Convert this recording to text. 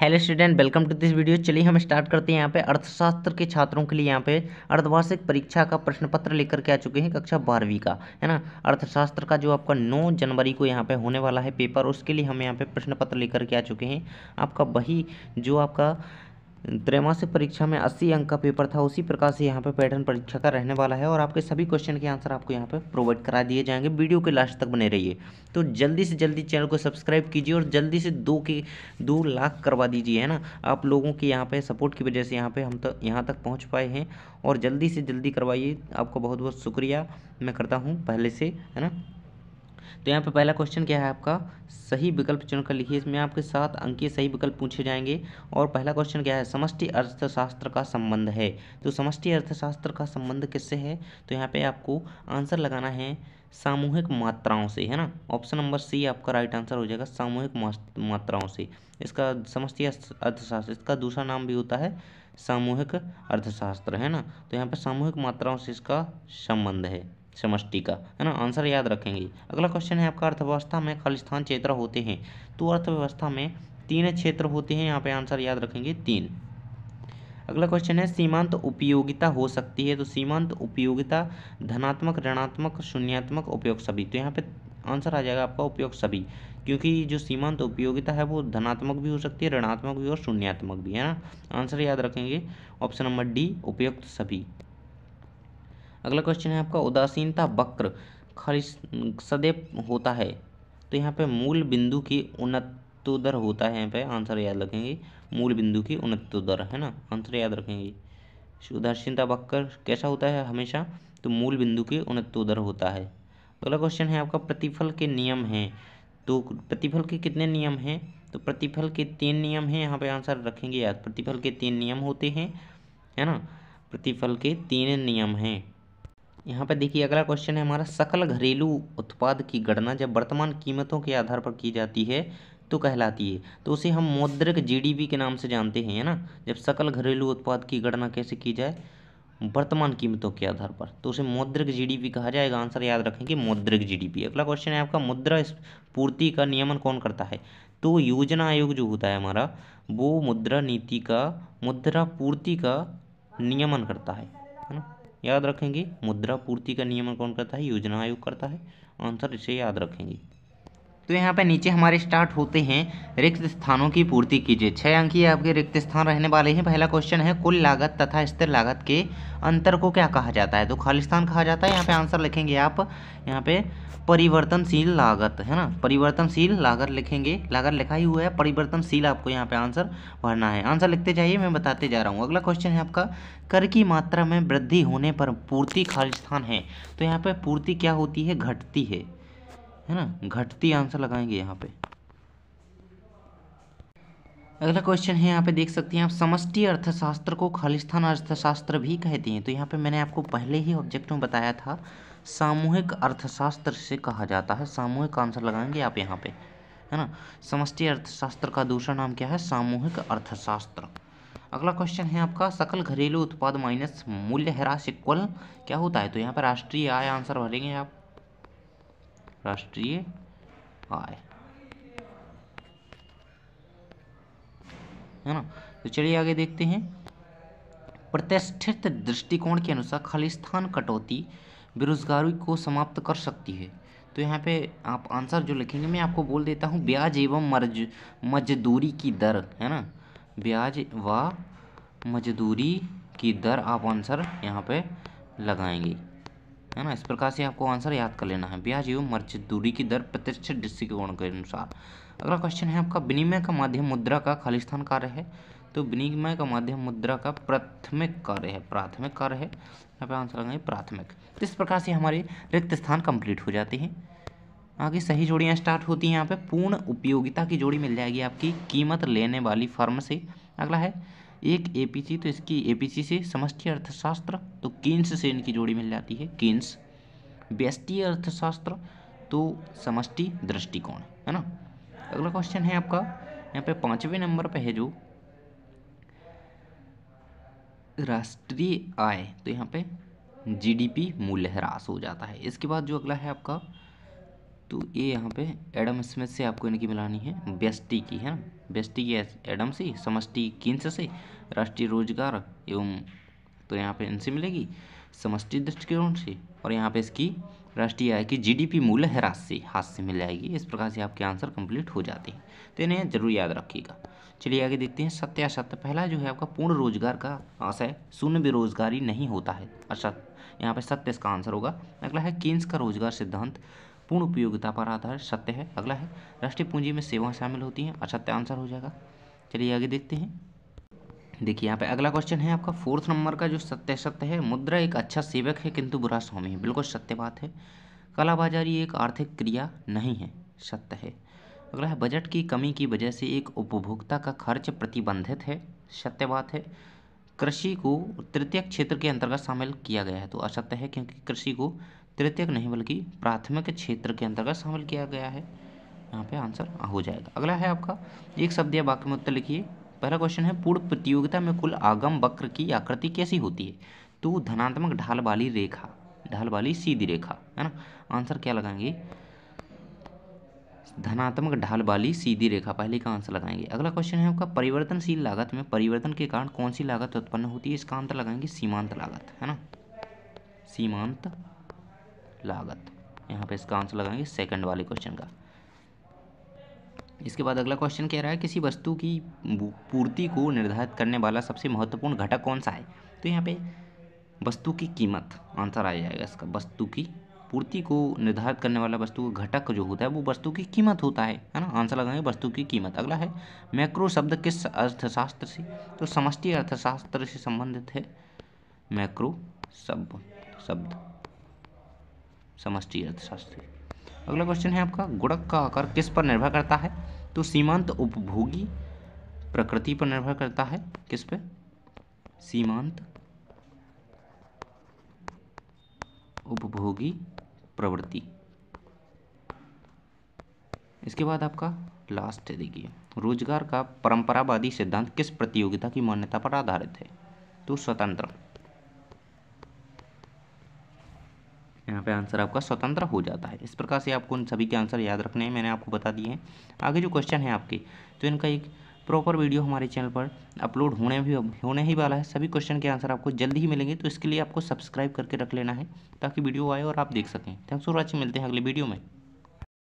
hello student welcome to this video चलिए हम start करते हैं यहाँ पे अर्थशास्त्र के छात्रों के लिए यहाँ पे अर्धवार्षिक परीक्षा का प्रश्न पत्र लेकर के आ चुके हैं कक्षा बारहवीं का है ना अर्थशास्त्र का जो आपका 9 जनवरी को यहाँ पे होने वाला है पेपर उसके लिए हम यहाँ पे प्रश्न पत्र लेकर के आ चुके हैं आपका वही जो आपका त्रैमासिक परीक्षा में 80 अंक का पेपर था उसी प्रकार से यहाँ पे पैटर्न परीक्षा का रहने वाला है और आपके सभी क्वेश्चन के आंसर आपको यहाँ पे प्रोवाइड करा दिए जाएंगे वीडियो के लास्ट तक बने रहिए तो जल्दी से जल्दी चैनल को सब्सक्राइब कीजिए और जल्दी से दो के दो लाख करवा दीजिए है ना आप लोगों के यहाँ पर सपोर्ट की वजह से यहाँ पर हम तो यहाँ तक पहुँच पाए हैं और जल्दी से जल्दी करवाइए आपका बहुत बहुत शुक्रिया मैं करता हूँ पहले से है ना तो यहाँ पे पहला क्वेश्चन क्या है आपका सही विकल्प चुनकर लिखिए इसमें आपके सात अंकीय सही विकल्प पूछे जाएंगे और पहला क्वेश्चन क्या है समष्टि अर्थशास्त्र का संबंध है तो समष्टि अर्थशास्त्र का संबंध किससे है तो यहाँ पे आपको आंसर लगाना है सामूहिक मात्राओं से है ना ऑप्शन नंबर सी आपका राइट आंसर हो जाएगा सामूहिक मात्राओं से इसका समष्टि अर्थशास्त्र इसका दूसरा नाम भी होता है सामूहिक अर्थशास्त्र है ना तो यहाँ पर सामूहिक मात्राओं से इसका संबंध है समष्टि का है ना आंसर याद रखेंगे अगला क्वेश्चन है आपका अर्थव्यवस्था में खालिस्थान क्षेत्र होते हैं तो अर्थव्यवस्था में तीन क्षेत्र होते हैं यहाँ पे आंसर याद रखेंगे तीन अगला क्वेश्चन है सीमांत उपयोगिता हो सकती है तो सीमांत उपयोगिता धनात्मक ऋणात्मक शून्यात्मक उपयोग सभी तो यहाँ पे आंसर आ जाएगा आपका उपयोग सभी क्योंकि जो सीमांत उपयोगिता है वो धनात्मक भी हो सकती है ऋणात्मक भी और शून्यात्मक भी है ना आंसर याद रखेंगे ऑप्शन नंबर डी उपयुक्त सभी अगला क्वेश्चन है आपका उदासीनता वक्र खरिश सदैव होता है तो यहाँ पे मूल बिंदु की उन्नतोदर होता है यहाँ पे आंसर याद रखेंगे मूल बिंदु की उन्नतोदर है ना आंसर याद रखेंगे उदासीनता वक्र कैसा होता है हमेशा तो मूल बिंदु की उन्नतोदर होता है तो अगला क्वेश्चन है आपका प्रतिफल के नियम हैं तो प्रतिफल के कितने नियम हैं तो प्रतिफल के तीन नियम हैं यहाँ पे आंसर रखेंगे याद प्रतिफल के तीन नियम होते हैं है ना प्रतिफल के तीन नियम हैं यहाँ पर देखिए अगला क्वेश्चन है हमारा सकल घरेलू उत्पाद की गणना जब वर्तमान कीमतों के आधार पर की जाती है तो कहलाती है तो उसे हम मौद्रिक जीडीपी के नाम से जानते हैं है ना जब सकल घरेलू उत्पाद की गणना कैसे की जाए वर्तमान कीमतों के आधार पर तो उसे मौद्रिक जीडीपी कहा जाएगा आंसर याद रखेंगे मौद्रिक जीडीपी अगला क्वेश्चन है आपका मुद्रा पूर्ति का नियमन कौन करता है तो योजना आयोग जो होता है हमारा वो मुद्रा नीति का मुद्रा पूर्ति का नियमन करता है याद रखेंगे मुद्रा पूर्ति का नियमन कौन करता है योजना आयोग करता है आंसर इसे याद रखेंगे तो यहाँ पे नीचे हमारे स्टार्ट होते हैं रिक्त स्थानों की पूर्ति कीजिए छः अंकीय आपके रिक्त स्थान रहने वाले हैं पहला क्वेश्चन है कुल लागत तथा स्थिर लागत के अंतर को क्या कहा जाता है तो खालिस्तान कहा जाता है यहाँ पे आंसर लिखेंगे आप यहाँ पे परिवर्तनशील लागत है ना परिवर्तनशील लागत लिखेंगे लागत लिखा ही हुआ है परिवर्तनशील आपको यहाँ पे आंसर भरना है आंसर लिखते जाइए मैं बताते जा रहा हूँ अगला क्वेश्चन है आपका कर की मात्रा में वृद्धि होने पर पूर्ति खालिस्तान है तो यहाँ पे पूर्ति क्या होती है घटती है है ना घटती आंसर लगाएंगे यहाँ पे अगला क्वेश्चन है यहाँ पे देख सकते हैं आप समष्टि अर्थशास्त्र को खालिस्थान अर्थशास्त्र भी कहते हैं तो यहाँ पे मैंने आपको पहले ही ऑब्जेक्ट में बताया था सामूहिक अर्थशास्त्र से कहा जाता है सामूहिक आंसर लगाएंगे आप यहाँ पे है ना समष्टि अर्थशास्त्र का दूसरा नाम क्या है सामूहिक अर्थशास्त्र अगला क्वेश्चन है आपका सकल घरेलू उत्पाद माइनस मूल्य ह्रास इक्वल क्या होता है तो यहाँ पर राष्ट्रीय आय आंसर भरेंगे आप राष्ट्रीय आय है ना तो चलिए आगे देखते हैं प्रतिष्ठित दृष्टिकोण के अनुसार खालिस्तान कटौती बेरोजगारी को समाप्त कर सकती है तो यहाँ पे आप आंसर जो लिखेंगे मैं आपको बोल देता हूँ ब्याज एवं मर्ज मजदूरी की दर है ना ब्याज व मजदूरी की दर आप आंसर यहाँ पे लगाएंगे है ना इस प्रकार से आपको आंसर याद कर लेना है ब्याज एवं मर्चित दूरी की दर प्रत्यक्ष दृष्टिकोण के अनुसार अगला क्वेश्चन है आपका विनिमय का माध्यम मुद्रा का स्थान कार्य है तो विनिमय का माध्यम मुद्रा का प्राथमिक कार्य है प्राथमिक कार्य है यहाँ पे आंसर लगाएंगे प्राथमिक तो इस प्रकार से हमारे रिक्त स्थान कंप्लीट हो जाते हैं आगे सही जोड़ियाँ स्टार्ट होती हैं यहाँ पे पूर्ण उपयोगिता की जोड़ी मिल जाएगी आपकी कीमत लेने वाली फर्म से अगला है एक एपीसी तो इसकी एपीसी से समष्टि अर्थशास्त्र तो केन्स से इनकी जोड़ी मिल जाती है केन्स व्यष्टि अर्थशास्त्र तो समष्टि दृष्टिकोण है ना अगला क्वेश्चन है आपका यहाँ पे पांचवें नंबर पे है जो राष्ट्रीय आय तो यहाँ पे जीडीपी मूल्य ह्रास हो जाता है इसके बाद जो अगला है आपका तो ये यहाँ पे एडम स्मिथ से आपको इनकी मिलानी है बेस्टी की है बेस्टी की एडम से समष्टि किन्स से राष्ट्रीय रोजगार एवं तो यहाँ पे इनसे मिलेगी समष्टि दृष्टिकोण से और यहाँ पे इसकी राष्ट्रीय आय की जीडीपी मूल्य राश से हाथ से मिल जाएगी इस प्रकार से आपके आंसर कंप्लीट हो जाते हैं तो इन्हें जरूर याद रखिएगा चलिए आगे देखते हैं सत्य असत्य पहला जो है आपका पूर्ण रोजगार का आशय शून्य बेरोजगारी नहीं होता है असत्य यहाँ पे सत्य इसका आंसर होगा अगला है किन्स का रोजगार सिद्धांत पूर्ण उपयोगिता पर आधार सत्य है अगला है राष्ट्रीय पूंजी में सेवाएं शामिल होती हैं असत्य अच्छा, आंसर हो जाएगा चलिए आगे देखते हैं देखिए यहाँ पे अगला क्वेश्चन है आपका फोर्थ नंबर का जो सत्य सत्य है मुद्रा एक अच्छा सेवक है किंतु बुरा स्वामी है बिल्कुल सत्य बात है काला बाजारी एक आर्थिक क्रिया नहीं है सत्य है अगला है बजट की कमी की वजह से एक उपभोक्ता का खर्च प्रतिबंधित है सत्य बात है कृषि को तृतीय क्षेत्र के अंतर्गत शामिल किया गया है तो असत्य है क्योंकि कृषि को तृतीयक नहीं बल्कि प्राथमिक क्षेत्र के अंतर्गत शामिल किया गया है यहाँ पे आंसर हो जाएगा अगला है आपका एक शब्द या वाक्य में उत्तर लिखिए पहला क्वेश्चन है पूर्ण प्रतियोगिता में कुल आगम वक्र की आकृति कैसी होती है तो धनात्मक ढाल वाली रेखा ढाल वाली सीधी रेखा है ना आंसर क्या लगाएंगे धनात्मक ढाल वाली सीधी रेखा पहले का आंसर लगाएंगे अगला क्वेश्चन है आपका परिवर्तनशील लागत में परिवर्तन के कारण कौन सी लागत उत्पन्न होती है इसका आंसर लगाएंगे सीमांत लागत है ना सीमांत लागत यहाँ पे इसका आंसर लगाएंगे सेकंड वाले क्वेश्चन का इसके बाद अगला क्वेश्चन कह रहा है किसी वस्तु की पूर्ति को निर्धारित करने वाला सबसे महत्वपूर्ण घटक कौन सा है तो यहाँ पे वस्तु की कीमत आंसर आ जाएगा इसका वस्तु की पूर्ति को निर्धारित करने वाला वस्तु का घटक जो होता है वो वस्तु की कीमत होता है है ना आंसर लगाएंगे वस्तु की कीमत अगला है मैक्रो शब्द किस अर्थशास्त्र से तो समष्टि अर्थशास्त्र से संबंधित है मैक्रो शब्द शब्द समष्टि अर्थशास्त्री अगला क्वेश्चन है आपका गुणक का आकार किस पर निर्भर करता है तो सीमांत उपभोगी प्रकृति पर निर्भर करता है किस पे सीमांत उपभोगी प्रवृत्ति इसके बाद आपका लास्ट है देखिए रोजगार का परंपरावादी सिद्धांत किस प्रतियोगिता की मान्यता पर आधारित है तो स्वतंत्र यहाँ पे आंसर आपका स्वतंत्र हो जाता है इस प्रकार से आपको उन सभी के आंसर याद रखने हैं मैंने आपको बता दिए हैं आगे जो क्वेश्चन है आपके तो इनका एक प्रॉपर वीडियो हमारे चैनल पर अपलोड होने भी होने ही वाला है सभी क्वेश्चन के आंसर आपको जल्दी ही मिलेंगे तो इसके लिए आपको सब्सक्राइब करके रख लेना है ताकि वीडियो आए और आप देख सकें थैंक्स फॉर वॉचिंग मिलते हैं अगले वीडियो में